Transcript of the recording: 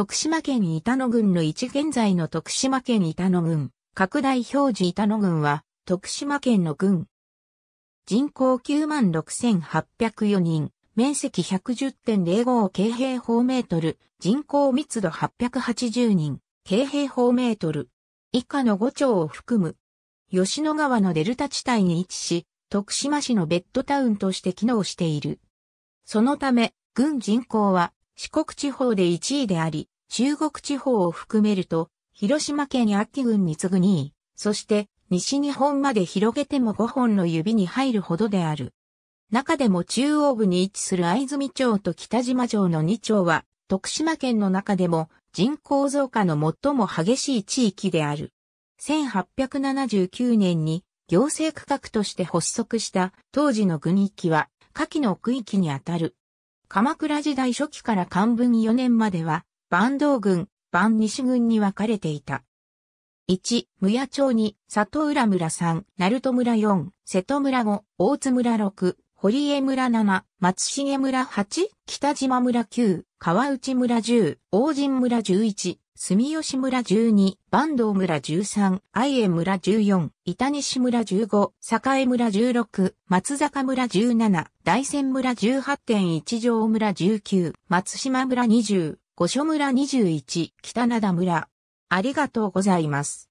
徳島県板野郡の一現在の徳島県板野郡、拡大表示板野郡は、徳島県の郡。人口96,804人、面積110.05京平方メートル、人口密度880人、京平方メートル。以下の5町を含む、吉野川のデルタ地帯に位置し、徳島市のベッドタウンとして機能している。そのため、郡人口は四国地方で1位であり、中国地方を含めると、広島県安岐郡に次ぐ2位、そして西日本まで広げても5本の指に入るほどである。中でも中央部に位置する藍住町と北島町の2町は、徳島県の中でも人口増加の最も激しい地域である。1879年に行政区画として発足した当時の郡域は、下記の区域にあたる。鎌倉時代初期から漢文4年までは、坂東軍、坂西軍に分かれていた。1、無野町2、里浦村3、鳴門村4、瀬戸村5、大津村6、堀江村7、松重村8、北島村9、川内村10、大神村11、住吉村12、坂東村13、愛江村14、板西村15、栄村16、松坂村17、大仙村18.1条村19、松島村20、五所村21、北灘村。ありがとうございます。